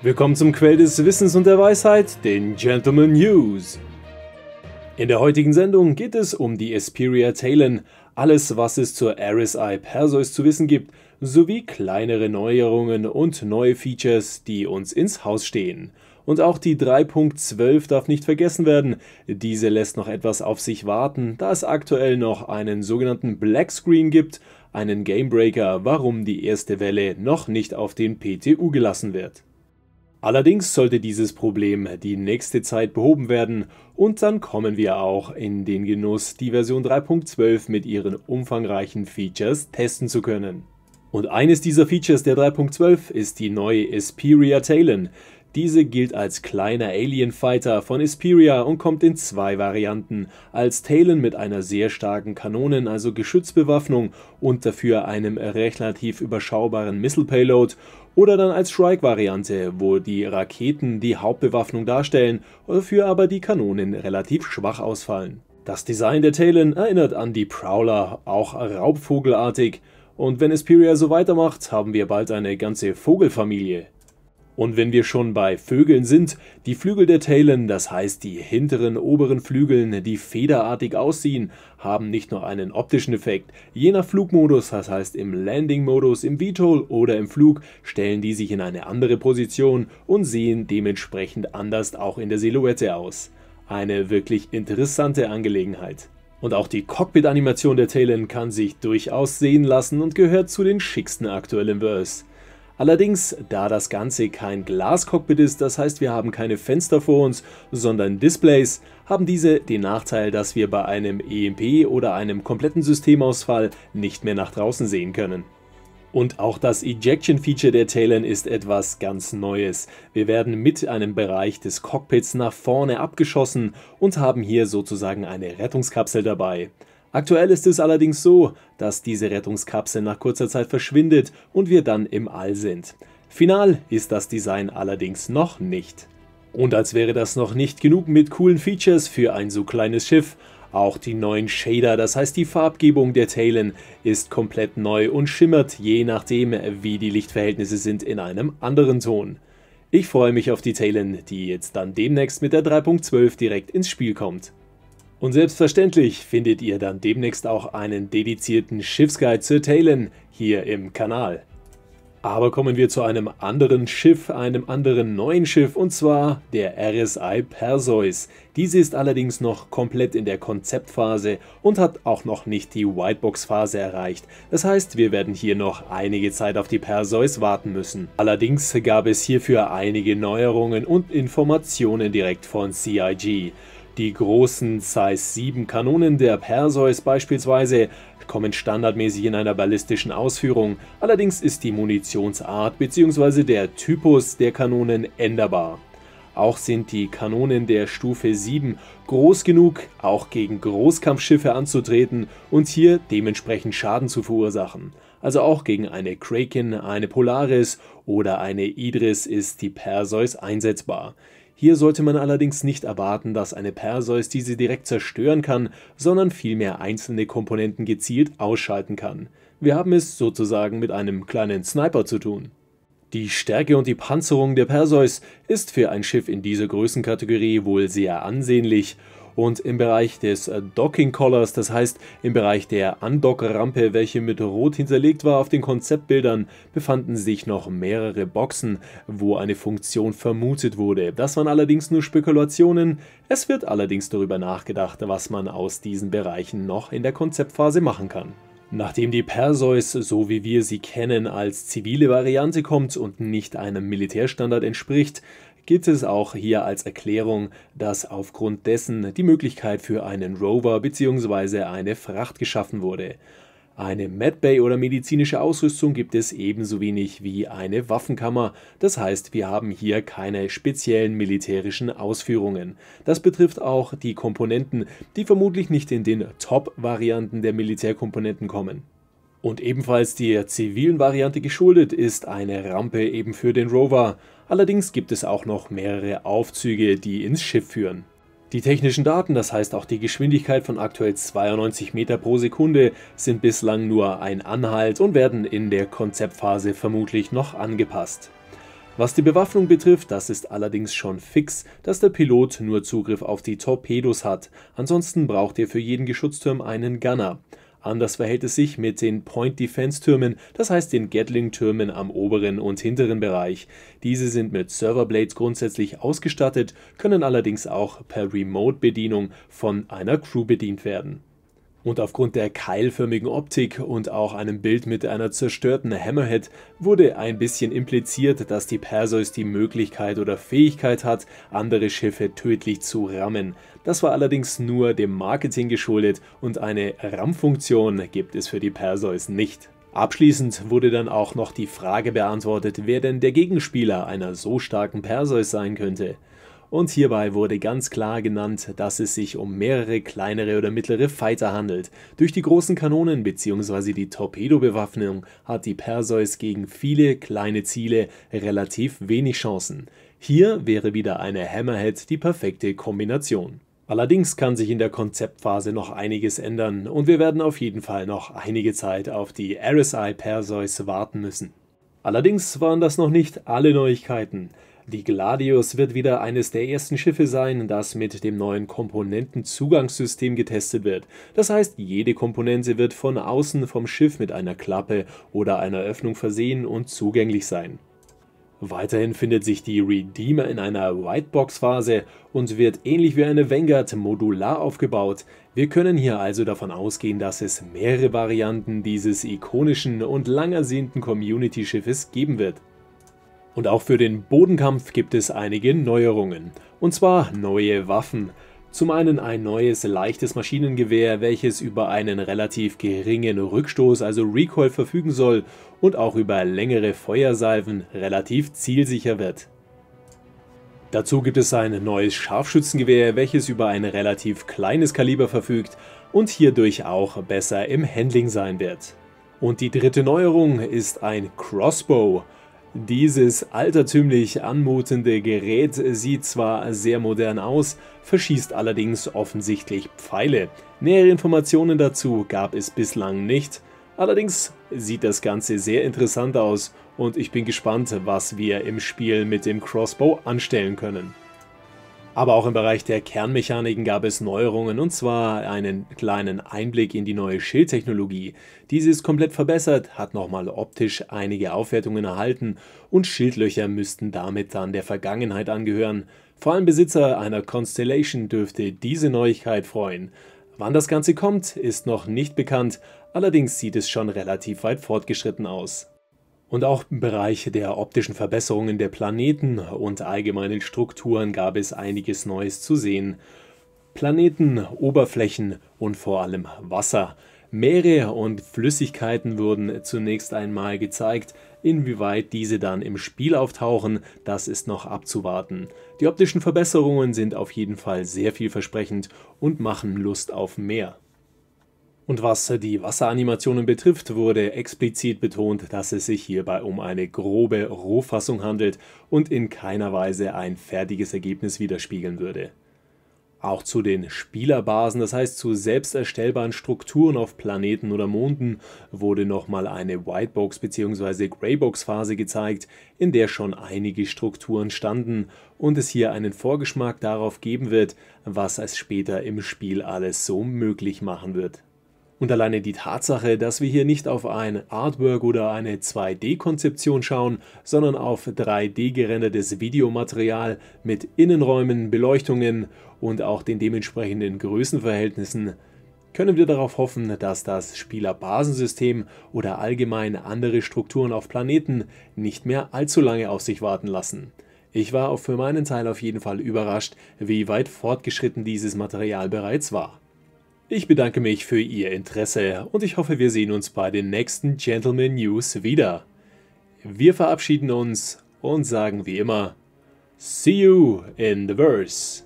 Willkommen zum Quell des Wissens und der Weisheit, den Gentleman News. In der heutigen Sendung geht es um die Esperia Talon, alles was es zur RSI Perseus zu wissen gibt, sowie kleinere Neuerungen und neue Features, die uns ins Haus stehen. Und auch die 3.12 darf nicht vergessen werden. Diese lässt noch etwas auf sich warten, da es aktuell noch einen sogenannten Black Screen gibt, einen Gamebreaker, warum die erste Welle noch nicht auf den PTU gelassen wird. Allerdings sollte dieses Problem die nächste Zeit behoben werden und dann kommen wir auch in den Genuss, die Version 3.12 mit ihren umfangreichen Features testen zu können. Und eines dieser Features der 3.12 ist die neue Esperia Talon. Diese gilt als kleiner Alien Fighter von Hesperia und kommt in zwei Varianten. Als Talon mit einer sehr starken Kanonen, also Geschützbewaffnung und dafür einem relativ überschaubaren Missile Payload oder dann als Strike-Variante, wo die Raketen die Hauptbewaffnung darstellen, dafür aber die Kanonen relativ schwach ausfallen. Das Design der Talon erinnert an die Prowler, auch raubvogelartig. Und wenn Hesperia so weitermacht, haben wir bald eine ganze Vogelfamilie. Und wenn wir schon bei Vögeln sind, die Flügel der Talen, das heißt die hinteren oberen Flügeln, die federartig aussehen, haben nicht nur einen optischen Effekt. Je nach Flugmodus, das heißt im Landing-Modus, im VTOL oder im Flug, stellen die sich in eine andere Position und sehen dementsprechend anders auch in der Silhouette aus. Eine wirklich interessante Angelegenheit. Und auch die Cockpit-Animation der Talon kann sich durchaus sehen lassen und gehört zu den schicksten aktuellen Verse. Allerdings, da das Ganze kein Glascockpit ist, das heißt wir haben keine Fenster vor uns, sondern Displays, haben diese den Nachteil, dass wir bei einem EMP oder einem kompletten Systemausfall nicht mehr nach draußen sehen können. Und auch das Ejection-Feature der Talon ist etwas ganz Neues. Wir werden mit einem Bereich des Cockpits nach vorne abgeschossen und haben hier sozusagen eine Rettungskapsel dabei. Aktuell ist es allerdings so, dass diese Rettungskapsel nach kurzer Zeit verschwindet und wir dann im All sind. Final ist das Design allerdings noch nicht. Und als wäre das noch nicht genug mit coolen Features für ein so kleines Schiff, auch die neuen Shader, das heißt die Farbgebung der Talen, ist komplett neu und schimmert je nachdem, wie die Lichtverhältnisse sind, in einem anderen Ton. Ich freue mich auf die Talen, die jetzt dann demnächst mit der 3.12 direkt ins Spiel kommt. Und selbstverständlich findet ihr dann demnächst auch einen dedizierten Schiffsguide zur Talen hier im Kanal. Aber kommen wir zu einem anderen Schiff, einem anderen neuen Schiff und zwar der RSI Perseus. Diese ist allerdings noch komplett in der Konzeptphase und hat auch noch nicht die Whitebox-Phase erreicht. Das heißt, wir werden hier noch einige Zeit auf die Perseus warten müssen. Allerdings gab es hierfür einige Neuerungen und Informationen direkt von CIG. Die großen Size 7 Kanonen der Perseus beispielsweise kommen standardmäßig in einer ballistischen Ausführung, allerdings ist die Munitionsart bzw. der Typus der Kanonen änderbar. Auch sind die Kanonen der Stufe 7 groß genug, auch gegen Großkampfschiffe anzutreten und hier dementsprechend Schaden zu verursachen. Also auch gegen eine Kraken, eine Polaris oder eine Idris ist die Perseus einsetzbar. Hier sollte man allerdings nicht erwarten, dass eine Perseus diese direkt zerstören kann, sondern vielmehr einzelne Komponenten gezielt ausschalten kann. Wir haben es sozusagen mit einem kleinen Sniper zu tun. Die Stärke und die Panzerung der Perseus ist für ein Schiff in dieser Größenkategorie wohl sehr ansehnlich und im Bereich des äh, Docking Collars, das heißt im Bereich der Andock-Rampe, welche mit Rot hinterlegt war auf den Konzeptbildern, befanden sich noch mehrere Boxen, wo eine Funktion vermutet wurde. Das waren allerdings nur Spekulationen, es wird allerdings darüber nachgedacht, was man aus diesen Bereichen noch in der Konzeptphase machen kann. Nachdem die Perseus, so wie wir sie kennen, als zivile Variante kommt und nicht einem Militärstandard entspricht, gibt es auch hier als Erklärung, dass aufgrund dessen die Möglichkeit für einen Rover bzw. eine Fracht geschaffen wurde. Eine Medbay oder medizinische Ausrüstung gibt es ebenso wenig wie eine Waffenkammer. Das heißt, wir haben hier keine speziellen militärischen Ausführungen. Das betrifft auch die Komponenten, die vermutlich nicht in den Top-Varianten der Militärkomponenten kommen. Und ebenfalls der zivilen Variante geschuldet ist eine Rampe eben für den Rover. Allerdings gibt es auch noch mehrere Aufzüge, die ins Schiff führen. Die technischen Daten, das heißt auch die Geschwindigkeit von aktuell 92 Meter pro Sekunde, sind bislang nur ein Anhalt und werden in der Konzeptphase vermutlich noch angepasst. Was die Bewaffnung betrifft, das ist allerdings schon fix, dass der Pilot nur Zugriff auf die Torpedos hat, ansonsten braucht ihr für jeden Geschützturm einen Gunner. Anders verhält es sich mit den Point Defense Türmen, das heißt den Gatling Türmen am oberen und hinteren Bereich. Diese sind mit Server Blades grundsätzlich ausgestattet, können allerdings auch per Remote Bedienung von einer Crew bedient werden. Und aufgrund der keilförmigen Optik und auch einem Bild mit einer zerstörten Hammerhead wurde ein bisschen impliziert, dass die Perseus die Möglichkeit oder Fähigkeit hat, andere Schiffe tödlich zu rammen. Das war allerdings nur dem Marketing geschuldet und eine Rammfunktion gibt es für die Perseus nicht. Abschließend wurde dann auch noch die Frage beantwortet, wer denn der Gegenspieler einer so starken Perseus sein könnte. Und hierbei wurde ganz klar genannt, dass es sich um mehrere kleinere oder mittlere Fighter handelt. Durch die großen Kanonen bzw. die Torpedobewaffnung hat die Perseus gegen viele kleine Ziele relativ wenig Chancen. Hier wäre wieder eine Hammerhead die perfekte Kombination. Allerdings kann sich in der Konzeptphase noch einiges ändern und wir werden auf jeden Fall noch einige Zeit auf die RSI Perseus warten müssen. Allerdings waren das noch nicht alle Neuigkeiten. Die Gladius wird wieder eines der ersten Schiffe sein, das mit dem neuen Komponentenzugangssystem getestet wird. Das heißt, jede Komponente wird von außen vom Schiff mit einer Klappe oder einer Öffnung versehen und zugänglich sein. Weiterhin findet sich die Redeemer in einer Whitebox-Phase und wird ähnlich wie eine Vanguard modular aufgebaut. Wir können hier also davon ausgehen, dass es mehrere Varianten dieses ikonischen und langersehnten Community-Schiffes geben wird. Und auch für den Bodenkampf gibt es einige Neuerungen. Und zwar neue Waffen. Zum einen ein neues leichtes Maschinengewehr, welches über einen relativ geringen Rückstoß, also Recoil, verfügen soll und auch über längere Feuersalven relativ zielsicher wird. Dazu gibt es ein neues Scharfschützengewehr, welches über ein relativ kleines Kaliber verfügt und hierdurch auch besser im Handling sein wird. Und die dritte Neuerung ist ein Crossbow. Dieses altertümlich anmutende Gerät sieht zwar sehr modern aus, verschießt allerdings offensichtlich Pfeile. Nähere Informationen dazu gab es bislang nicht, allerdings sieht das Ganze sehr interessant aus und ich bin gespannt, was wir im Spiel mit dem Crossbow anstellen können. Aber auch im Bereich der Kernmechaniken gab es Neuerungen und zwar einen kleinen Einblick in die neue Schildtechnologie. Diese ist komplett verbessert, hat nochmal optisch einige Aufwertungen erhalten und Schildlöcher müssten damit dann der Vergangenheit angehören. Vor allem Besitzer einer Constellation dürfte diese Neuigkeit freuen. Wann das Ganze kommt, ist noch nicht bekannt, allerdings sieht es schon relativ weit fortgeschritten aus. Und auch im Bereich der optischen Verbesserungen der Planeten und allgemeinen Strukturen gab es einiges Neues zu sehen. Planeten, Oberflächen und vor allem Wasser. Meere und Flüssigkeiten wurden zunächst einmal gezeigt, inwieweit diese dann im Spiel auftauchen, das ist noch abzuwarten. Die optischen Verbesserungen sind auf jeden Fall sehr vielversprechend und machen Lust auf mehr. Und was die Wasseranimationen betrifft, wurde explizit betont, dass es sich hierbei um eine grobe Rohfassung handelt und in keiner Weise ein fertiges Ergebnis widerspiegeln würde. Auch zu den Spielerbasen, das heißt zu selbst erstellbaren Strukturen auf Planeten oder Monden, wurde nochmal eine Whitebox bzw. Greybox-Phase gezeigt, in der schon einige Strukturen standen und es hier einen Vorgeschmack darauf geben wird, was es später im Spiel alles so möglich machen wird. Und alleine die Tatsache, dass wir hier nicht auf ein Artwork oder eine 2D-Konzeption schauen, sondern auf 3D-gerendertes Videomaterial mit Innenräumen, Beleuchtungen und auch den dementsprechenden Größenverhältnissen, können wir darauf hoffen, dass das Spielerbasensystem oder allgemein andere Strukturen auf Planeten nicht mehr allzu lange auf sich warten lassen. Ich war für meinen Teil auf jeden Fall überrascht, wie weit fortgeschritten dieses Material bereits war. Ich bedanke mich für Ihr Interesse und ich hoffe, wir sehen uns bei den nächsten Gentleman News wieder. Wir verabschieden uns und sagen wie immer, See you in the verse.